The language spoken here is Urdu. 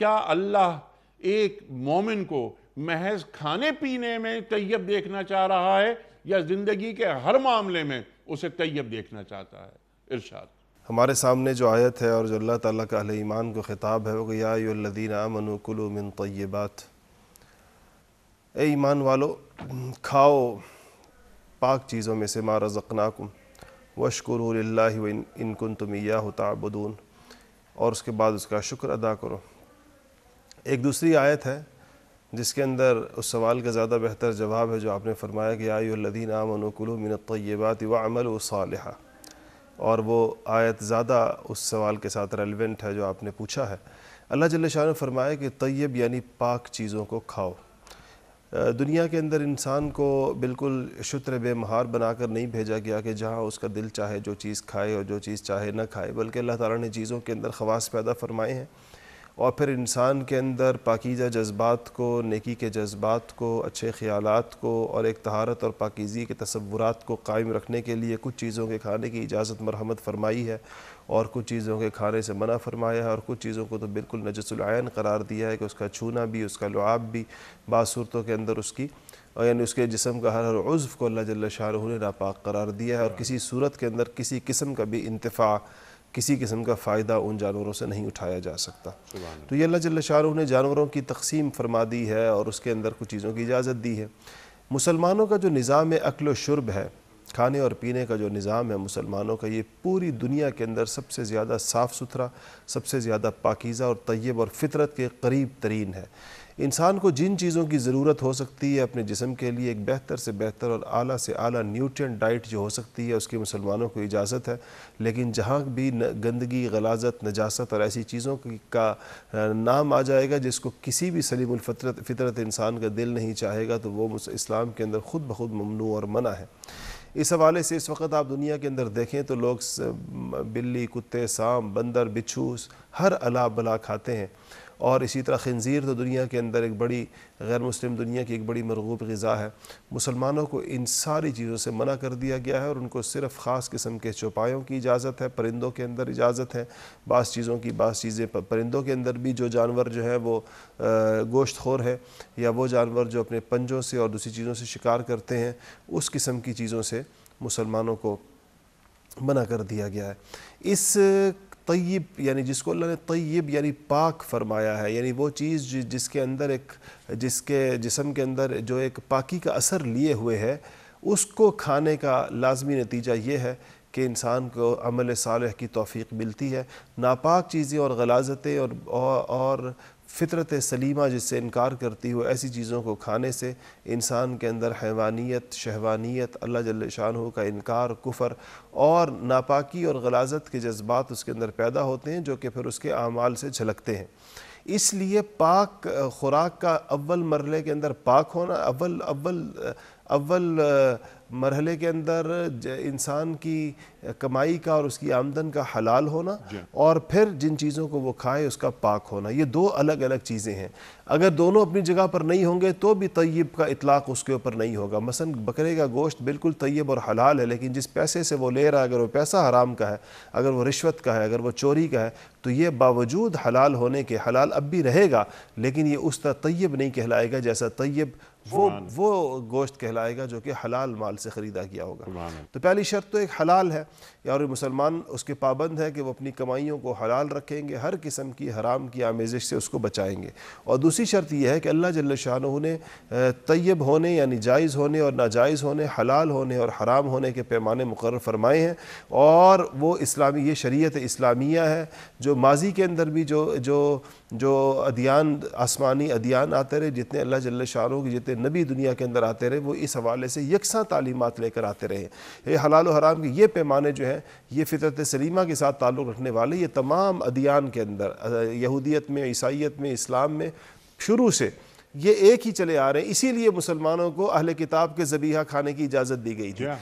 کیا اللہ ایک مومن کو محض کھانے پینے میں طیب دیکھنا چاہ رہا ہے یا زندگی کے ہر معاملے میں اسے طیب دیکھنا چاہتا ہے ارشاد ہمارے سامنے جو آیت ہے اور جو اللہ تعالیٰ کا اہل ایمان کو خطاب ہے وہ غیا اللہ من كل اے ایمان والو کھاؤ پاک چیزوں میں سے مارا رزقناکم وشکر اللہ ان کن تم تعبدون اور اس کے بعد اس کا شکر ادا کرو ایک دوسری آیت ہے جس کے اندر اس سوال کا زیادہ بہتر جواب ہے جو آپ نے فرمایا کہ آئی الدین امن نام من الطیبات و عمل صالحہ اور وہ آیت زیادہ اس سوال کے ساتھ ریلیونٹ ہے جو آپ نے پوچھا ہے اللہ جل شاہ نے فرمایا کہ طیب یعنی پاک چیزوں کو کھاؤ دنیا کے اندر انسان کو بالکل شطر بے مہار بنا کر نہیں بھیجا گیا کہ جہاں اس کا دل چاہے جو چیز کھائے اور جو چیز چاہے نہ کھائے بلکہ اللہ تعالیٰ نے چیزوں کے اندر خواص پیدا فرمائے ہیں اور پھر انسان کے اندر پاکیزہ جذبات کو نیکی کے جذبات کو اچھے خیالات کو اور ایک تہارت اور پاکیزی کے تصورات کو قائم رکھنے کے لیے کچھ چیزوں کے کھانے کی اجازت مرحمت فرمائی ہے اور کچھ چیزوں کے کھانے سے منع فرمایا ہے اور کچھ چیزوں کو تو بالکل نجس العین قرار دیا ہے کہ اس کا چھونا بھی اس کا لعاب بھی بعض صورتوں کے اندر اس کی اور یعنی اس کے جسم کا ہر ہر عزف کو اللہ جل شاہ نے ناپاک قرار دیا ہے اور کسی صورت کے اندر کسی قسم کا بھی انتفاع کسی قسم کا فائدہ ان جانوروں سے نہیں اٹھایا جا سکتا تو یہ اللہ شاہ نے جانوروں کی تقسیم فرما دی ہے اور اس کے اندر کچھ چیزوں کی اجازت دی ہے مسلمانوں کا جو نظام عقل و شرب ہے کھانے اور پینے کا جو نظام ہے مسلمانوں کا یہ پوری دنیا کے اندر سب سے زیادہ صاف ستھرا سب سے زیادہ پاکیزہ اور طیب اور فطرت کے قریب ترین ہے انسان کو جن چیزوں کی ضرورت ہو سکتی ہے اپنے جسم کے لیے ایک بہتر سے بہتر اور اعلیٰ سے اعلیٰ نیوٹرین ڈائٹ جو ہو سکتی ہے اس کی مسلمانوں کو اجازت ہے لیکن جہاں بھی گندگی غلازت نجاست اور ایسی چیزوں کا نام آ جائے گا جس کو کسی بھی سلیم الفطرت فطرت انسان کا دل نہیں چاہے گا تو وہ اسلام کے اندر خود بخود ممنوع اور منع ہے اس حوالے سے اس وقت آپ دنیا کے اندر دیکھیں تو لوگ بلی کتے سام بندر بچھوس ہر بلا کھاتے ہیں اور اسی طرح خنزیر تو دنیا کے اندر ایک بڑی غیر مسلم دنیا کی ایک بڑی مرغوب غذا ہے مسلمانوں کو ان ساری چیزوں سے منع کر دیا گیا ہے اور ان کو صرف خاص قسم کے چوپایوں کی اجازت ہے پرندوں کے اندر اجازت ہے بعض چیزوں کی بعض چیزیں پرندوں کے اندر بھی جو جانور جو ہے وہ گوشت خور ہے یا وہ جانور جو اپنے پنجوں سے اور دوسری چیزوں سے شکار کرتے ہیں اس قسم کی چیزوں سے مسلمانوں کو منع کر دیا گیا ہے اس طیب یعنی جس کو اللہ نے طیب یعنی پاک فرمایا ہے یعنی وہ چیز جس کے اندر ایک جس کے جسم کے اندر جو ایک پاکی کا اثر لیے ہوئے ہے اس کو کھانے کا لازمی نتیجہ یہ ہے کہ انسان کو عمل صالح کی توفیق ملتی ہے ناپاک چیزیں اور غلازتیں اور اور فطرت سلیمہ جس سے انکار کرتی ہو ایسی چیزوں کو کھانے سے انسان کے اندر حیوانیت شہوانیت اللہ ہو کا انکار کفر اور ناپاکی اور غلازت کے جذبات اس کے اندر پیدا ہوتے ہیں جو کہ پھر اس کے اعمال سے جھلکتے ہیں اس لیے پاک خوراک کا اول مرحلے کے اندر پاک ہونا اول اول اول مرحلے کے اندر انسان کی کمائی کا اور اس کی آمدن کا حلال ہونا جی۔ اور پھر جن چیزوں کو وہ کھائے اس کا پاک ہونا یہ دو الگ الگ چیزیں ہیں اگر دونوں اپنی جگہ پر نہیں ہوں گے تو بھی طیب کا اطلاق اس کے اوپر نہیں ہوگا مثلا بکرے کا گوشت بالکل طیب اور حلال ہے لیکن جس پیسے سے وہ لے رہا ہے اگر وہ پیسہ حرام کا ہے اگر وہ رشوت کا ہے اگر وہ چوری کا ہے تو یہ باوجود حلال ہونے کے حلال اب بھی رہے گا لیکن یہ اس طرح طیب نہیں کہلائے گا جیسا طیب وہ گوشت کہلائے گا جو کہ حلال مال سے خریدا گیا ہوگا تو پہلی شرط تو ایک حلال ہے اور مسلمان اس کے پابند ہے کہ وہ اپنی کمائیوں کو حلال رکھیں گے ہر قسم کی حرام کی آمیزش سے اس کو بچائیں گے اور دوسری شرط یہ ہے کہ اللہ جل شاہ نے طیب ہونے یعنی جائز ہونے اور ناجائز ہونے حلال ہونے اور حرام ہونے کے پیمانے مقرر فرمائے ہیں اور وہ اسلامی یہ شریعت اسلامیہ ہے جو ماضی کے اندر بھی جو جو ادیان آسمانی ادیان آتے رہے جتنے اللہ جل شاہ کی جتنے نبی دنیا کے اندر آتے رہے وہ اس حوالے سے یکساں تعلیمات لے کر آتے رہے یہ حلال و حرام کے یہ پیمانے جو ہیں یہ فطرت سلیمہ کے ساتھ تعلق رکھنے والے یہ تمام ادیان کے اندر یہودیت میں عیسائیت میں اسلام میں شروع سے یہ ایک ہی چلے آ رہے ہیں اسی لیے مسلمانوں کو اہل کتاب کے ذبیحہ کھانے کی اجازت دی گئی تھی جی ہاں۔